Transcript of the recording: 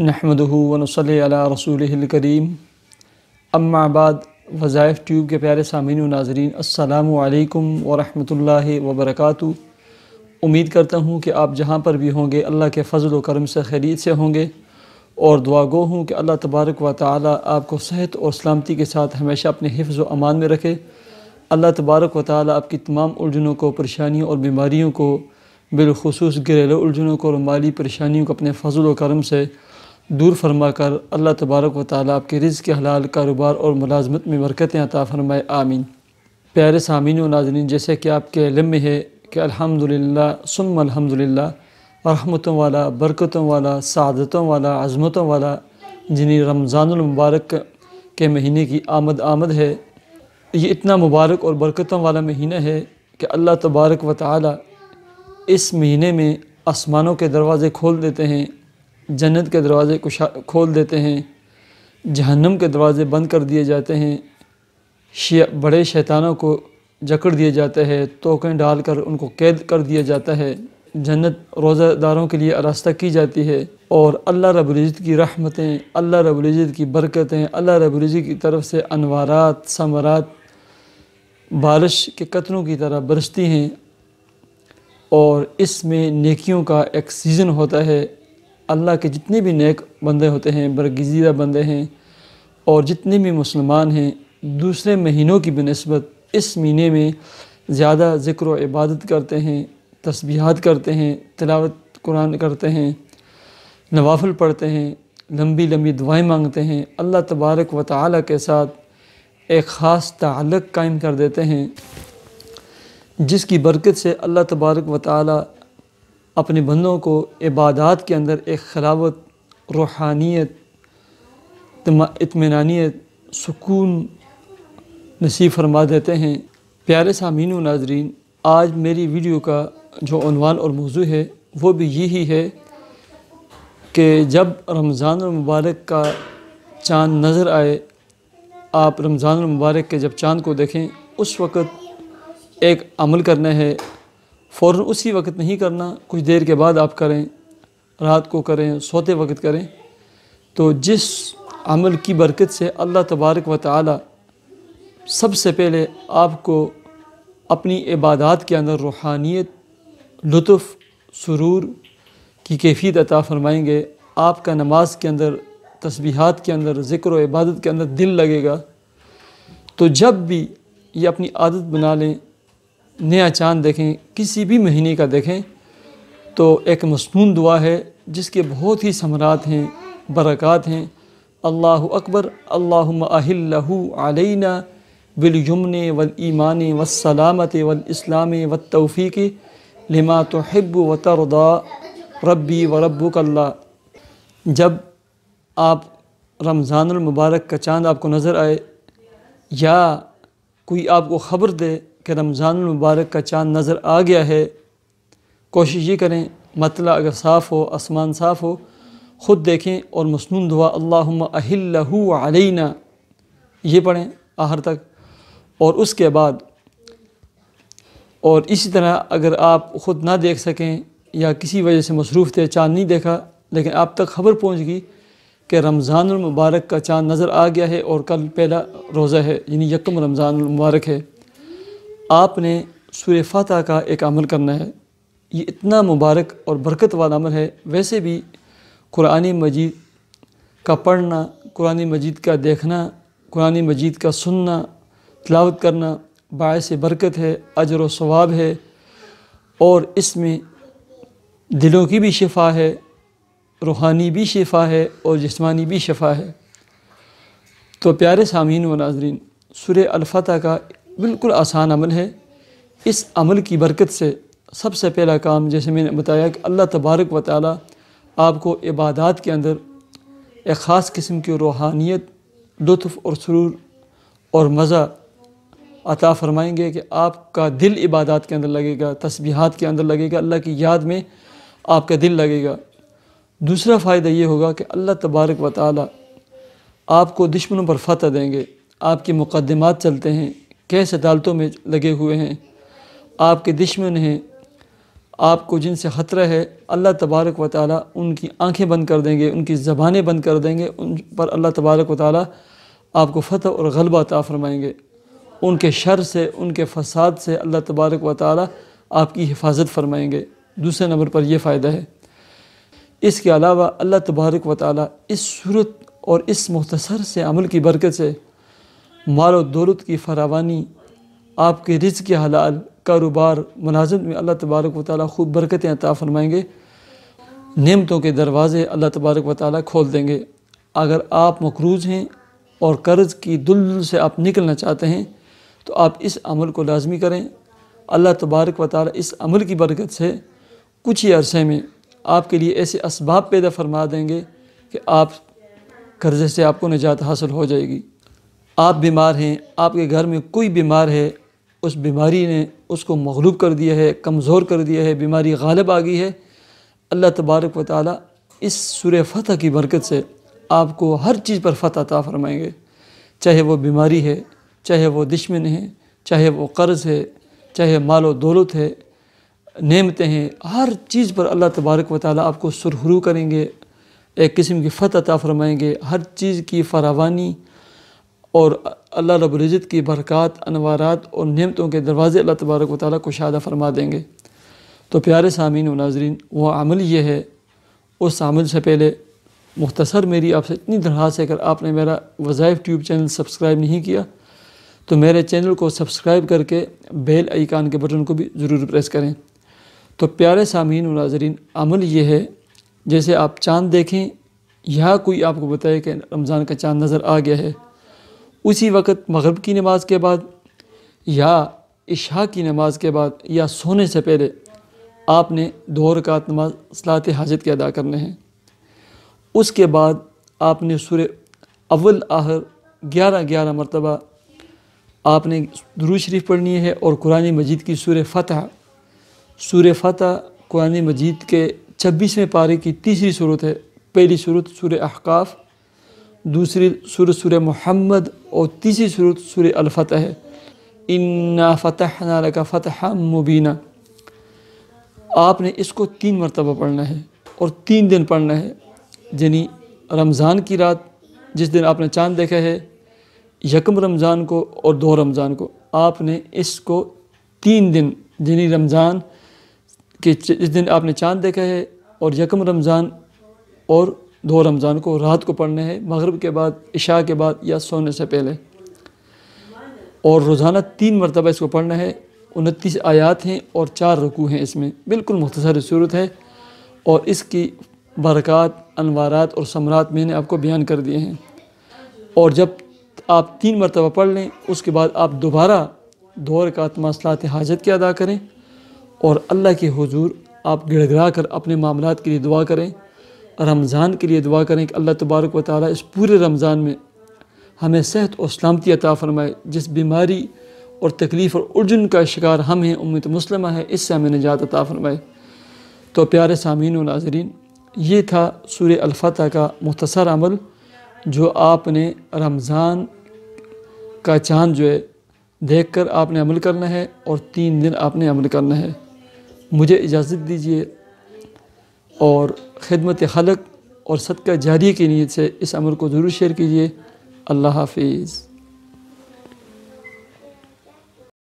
नहमदूनसल रसूल करीम अम्माबाद वज़ायफ़ ट्यूब के प्यारे सामीन नाजरीन असलकम वरहि वबरक उम्मीद करता हूँ कि आप जहाँ पर भी होंगे अल्लाह के फ़ज़ल व करम से खरीद से होंगे और दुआ गो हूँ कि अल्लाह तबारक व ताली आपको सेहत और सलामती के साथ हमेशा अपने हिफ्ज़ व अमान में रखे अल्लाह तबारक व ताली आपकी तमाम उलझनों को परेशानियों और बीमारियों को बिलखसूस घरेलू उलझनों को और माली परेशानियों को अपने फ़जल व करम से दूर फरमा कर अल्लाह तबारक व ताली आपके रिज़ के हलाल कारोबार और मुलाजमत में बरकतें अता फ़रमाए आमीन प्यारे सामीन व नाजरीन जैसे कि आपके इलम में है कि अल्हम्दुलिल्लाह सुम अल्हम्दुलिल्लाह रहमतों वाला बरकतों वाला सादतों वाला आजमतों वाला जिन्हें रमज़ानमबारक के महीने की आमद आमद है ये इतना मुबारक और बरकतों वाला महीना है कि अल्लाह तबारक व ताली इस महीने में आसमानों के दरवाज़े खोल देते हैं जन्नत के दरवाज़े को खोल देते हैं जहन्नम के दरवाज़े बंद कर दिए जाते हैं बड़े शैतानों को जकड़ दिया जाता है तोकें डालकर उनको कैद कर दिया जाता है जन्नत रोज़ादारों के लिए आरास्ता की जाती है और अल्लाह रबुल्ज़त की रहमतें अल्लाह रबुल्ज़त की बरकतें अल्लाह रबुल्ज़त की तरफ से अनवारात समरात बारिश के कतरों की तरह बरसती हैं और इसमें नेकियों का एक सीज़न होता है अल्लाह के जितने भी नेक बंदे होते हैं बरगजीदा बंदे हैं और जितने भी मुसलमान हैं दूसरे महीनों की बनस्बत इस महीने में ज़्यादा ज़िक्र इबादत करते हैं तस्बीहात करते हैं तलावत कुरान करते हैं नवाफल पढ़ते हैं लंबी लंबी दुआएं मांगते हैं अल्लाह तबारक व ताली के साथ एक ख़ास तल्लक कायम कर देते हैं जिसकी बरकत से अल्लाह तबारक व ताली अपने बंदों को इबादत के अंदर एक खिलावत रूहानियत इतमानियत सुकून नसीब फरमा देते हैं प्यारे सामीन व नाजरीन आज मेरी वीडियो का जो अनवान और मौजू है वो भी यही है कि जब रमज़ान मुबारक का चाँद नज़र आए आप रमज़ान मुबारक के जब चाँद को देखें उस वक़्त एक अमल करना है फ़ौर उसी वक्त नहीं करना कुछ देर के बाद आप करें रात को करें सोते वक्त करें तो जिस अमल की बरकत से अल्लाह तबारक व ताली सबसे पहले आपको अपनी इबादत के अंदर रूहानियत लुत्फ़ सुरूर की कैफियत अता फ़रमाएँगे आपका नमाज के अंदर तस्बीहात के अंदर ज़िक्र इबादत के अंदर दिल लगेगा तो जब भी ये अपनी आदत बना लें नया चांद देखें किसी भी महीने का देखें तो एक मसनून दुआ है जिसके बहुत ही समरात हैं बरक़ात हैं अल्लाह अकबर अल्लाहु अलैना बिलजुमन वल ईमान वसलामत वल इस्लाम व तोफ़ी लिमा तोहब व तरदा रब्बी व रब्बुकल्ला जब आप रमज़ानमबारक का चांद आपको नज़र आए या कोई आपको ख़बर दे कि रमज़ान मुबारक का चाँद नज़र आ गया है कोशिश ये करें मतला अगर साफ़ हो आसमान साफ़ हो ख़ुद देखें और मसनू दुआ अल्लाहु अलैना ये पढ़ें आहर तक और उसके बाद और इसी तरह अगर आप ख़ुद ना देख सकें या किसी वजह से मसरूफ़ थे चाँद नहीं देखा लेकिन आप तक खबर पहुँच गई कि रमज़ानमबारक का चाँद नज़र आ गया है और कल पहला रोज़ा है यानी यकम रमज़ानमबारक है आपने सूर्य फातह का एक अमल करना है ये इतना मुबारक और बरकत वाला अमल है वैसे भी कुरान मजीद का पढ़ना कुरान मजीद का देखना कुरान मजीद का सुनना तलावत करना बायस बरकत है अजर व स्वाब है और इसमें दिलों की भी शफा है रूहानी भी शफा है और जिसमानी भी शफा है तो प्यारे सामीन व नाजरीन सुर अलफा का बिल्कुल आसान अमल है इस अमल की बरकत से सबसे पहला काम जैसे मैंने बताया कि अल्लाह तबारक व ताली आपको इबादत के अंदर एक ख़ास किस्म की रूहानियत लुत्फ़ और सुरूर और मज़ा अता फरमाएंगे कि आपका दिल इबादत के अंदर लगेगा तस्बीहात के अंदर लगेगा अल्लाह की याद में आपका दिल लगेगा दूसरा फ़ायदा ये होगा कि अल्लाह तबारक व ताली आपको दुश्मनों पर फतह देंगे आपके मुकदमात चलते हैं कैसे अदालतों में लगे हुए हैं आपके दुश्मन हैं आपको जिनसे ख़तरा है अल्लाह तबारक व ताली उनकी आंखें बंद कर देंगे उनकी ज़बानें बंद कर देंगे उन पर अल्लाह तबारक व ताली आपको फ़तह और गलबा अता फरमाएंगे उनके शर से उनके फसाद से अल्लाह तबारक व ताली आपकी हिफाजत फरमाएंगे दूसरे नंबर पर यह फ़ायदा है इसके अलावा अल्लाह तबारक व ताली इस सूरत और इस मुख्तसर से अमल की बरकत से माल दौलत की फरावानी आपके रिज के हलाल कारोबार मुलाजमत में अल्लाह तबारक व ताली खूब बरकतें अता फ़रमाएँगे नियमतों के दरवाज़े अल्लाह तबारक व ताली खोल देंगे अगर आप मकरूज हैं और कर्ज़ की दुल से आप निकलना चाहते हैं तो आप इस अमल को लाजमी करें अल्लाह तबारक व ताली इस अमल की बरकत से कुछ ही अरसे में आपके लिए ऐसे इसबाब पैदा फरमा देंगे कि आप कर्ज़े से आपको निजात हासिल हो जाएगी आप बीमार हैं आपके घर में कोई बीमार है उस बीमारी ने उसको मगलूब कर दिया है कमज़ोर कर दिया है बीमारी गालब आ गई है अल्लाह तबारक व ताली इस सुर फतह की बरकत से आपको हर चीज़ पर फतः अता फ़रमाएंगे चाहे वो बीमारी है चाहे वो दुश्मन है चाहे वो कर्ज़ है चाहे मालो दौलत है नमतें हैं हर चीज़ पर अल्लाह तबारक व ताली आपको सुरहरू करेंगे एक किस्म की फतः अता फ़रमाएँगे हर चीज़ की फरावानी और अल्लाह रबुल्ज़त की बरक़ात अनवारात और नियमतों के दरवाज़े अल्लाह तबारक व को कुशादा फरमा देंगे तो प्यारे सामीन व नाजरीन वह अमल ये है उस अमल से पहले मुख्तसर मेरी आपसे इतनी दरख्वास्त है अगर आपने मेरा वज़ाइफ ट्यूब चैनल सब्सक्राइब नहीं किया तो मेरे चैनल को सब्सक्राइब करके बेल आइकान के बटन को भी ज़रूर प्रेस करें तो प्यारे सामीन व नाजरीन अमल ये है जैसे आप चाँद देखें या कोई आपको बताए कि रमज़ान का चाँद नज़र आ गया है उसी वक्त मगरब की नमाज के बाद या इशा की नमाज के बाद या सोने से पहले आपने दो रकात नमाज सलात हाजत के अदा करने हैं उसके बाद आपने सुर अव्वल आहर ग्यारह ग्यारह मरतबा आपने दरू शरीफ पढ़नी है और कुरान मजीद की सूर फ़तह सूर फ़तह कुरान मजीद के छब्बीसवें पारे की तीसरी सूरत है पहली सूरत सुर अहकाफ़ दूसरी सुर सुर मोहम्मद और तीसरी सूरत सुर अलफ़तह है इन्ना फ़तह नाल का फ़तह मुबीना आपने इसको तीन मरतबा पढ़ना है और तीन दिन पढ़ना है यानी रमज़ान की रात जिस दिन आपने चांद देखा है यकम रमज़ान को और दो रमज़ान को आपने इसको तीन दिन यानी रमज़ान के जिस दिन आपने चांद देखा है और यकम रमज़ान और दो रमज़ान को रात को पढ़ने हैं मगरब के बाद इशा के बाद या सोने से पहले और रोज़ाना तीन मरतबा इसको पढ़ना है उनतीस आयात हैं और चार रकू हैं इसमें बिल्कुल मुख्तर सूरत है और इसकी बरक़ात अनवारात और समरात मैंने आपको बयान कर दिए हैं और जब आप तीन मरतबा पढ़ लें उसके बाद आप दोबारा दौर का मसलात हाजत के अदा करें और अल्लाह के हजूर आप गिड़गड़ा कर अपने मामला के लिए दुआ करें रमज़ान के लिए दुआ करें कि अल्लाह तबारक व ताली इस पूरे रमज़ान में हमें सेहत और सलामती अता फ़रमाए जिस बीमारी और तकलीफ़ और उर्जन का शिकार हम हैं उम्मीद मुसलमा है इससे हमें निजात अता फ़रमाए तो प्यारे सामीन व नाजरीन ये था सूर अलफ़ा का मुख्तर अमल जो आपने रमज़ान का चांद जो है देख कर आपने अमल करना है और तीन दिन आपने अमल करना है मुझे इजाज़त दीजिए और ख़िदमत खलक और सदका जारी की नीयत से इस अमल को ज़रूर शेयर कीजिए अल्लाह हाफिज़